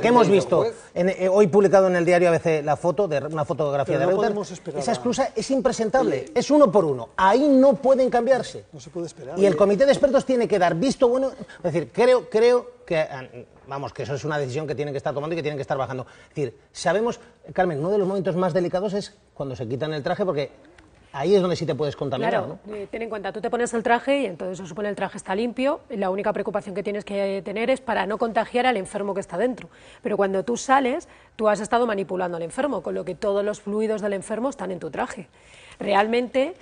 ¿Qué hemos visto? Pues- eh, hoy publicado en el diario A veces la foto, de, una fotografía de Esa excusa es impresentable. Es uno por uno. Ahí no pueden cambiarse. No se puede esperar. Y el comité de expertos tiene que dar visto bueno. Es decir, creo, creo que. Ah, vamos, que eso es una decisión que tienen que estar tomando y que tienen que estar bajando. Es decir, sabemos, Carmen, uno de los momentos más delicados es cuando se quitan el traje porque ahí es donde sí te puedes contaminar. Claro, eh, ten en cuenta, tú te pones el traje y entonces se supone el traje está limpio. la única preocupación que tienes que tener es para no contagiar al enfermo que está dentro. Pero cuando tú sales, tú has estado manipulando al enfermo, con lo que todos los fluidos del enfermo están en tu traje. Realmente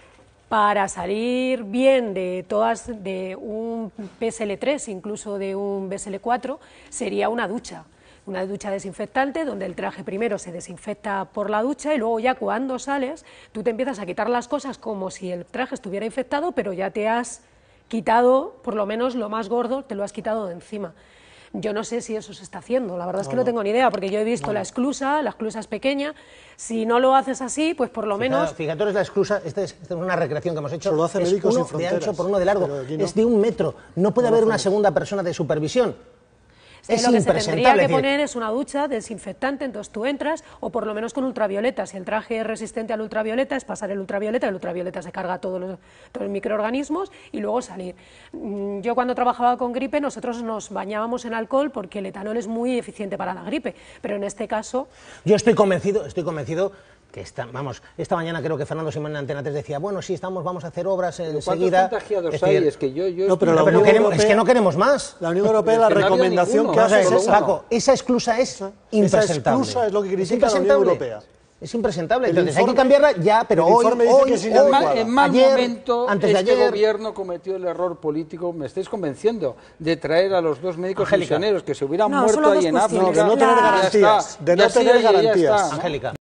para salir bien de todas de un PSL3, incluso de un BSL4, sería una ducha una ducha desinfectante donde el traje primero se desinfecta por la ducha y luego ya cuando sales tú te empiezas a quitar las cosas como si el traje estuviera infectado, pero ya te has quitado, por lo menos lo más gordo, te lo has quitado de encima. Yo no sé si eso se está haciendo, la verdad es que no, tengo ni idea, porque yo he visto la esclusa, la esclusa es pequeña, si no lo haces así, pues por lo menos... Fíjate, es la esclusa, este esta es, una recreación que hemos hecho, es uno de ancho por uno de largo, es de un metro, no puede haber una segunda persona de supervisión, es eh, lo que se tendría que, poner es una ducha desinfectante, entonces tú entras, o por lo menos con ultravioleta. Si el traje es resistente al ultravioleta, es pasar el ultravioleta, el ultravioleta se carga todos todos los microorganismos y luego salir. Mm, yo cuando trabajaba con gripe, nosotros nos bañábamos en alcohol porque el etanol es muy eficiente para la gripe, pero en este caso... Yo estoy convencido, estoy convencido está, vamos, esta mañana creo que Fernando Simón en Antena 3 decía, bueno, sí, estamos, vamos a hacer obras eh, enseguida. contagiados es hay? Es que yo, yo no, pero, queremos, es que no queremos más. La Unión Europea, la recomendación que hace es esa. Paco, esa exclusa es esa, impresentable. Esa exclusa es lo que critica la Unión Europea. Es impresentable. Entonces hay que cambiarla ya, pero hoy, hoy, hoy en mal, momento, antes de este ayer... gobierno cometió el error político, me estáis convenciendo, de traer a los dos médicos misioneros que se hubieran muerto ahí en África. No, de no tener garantías. De no tener garantías. Angélica.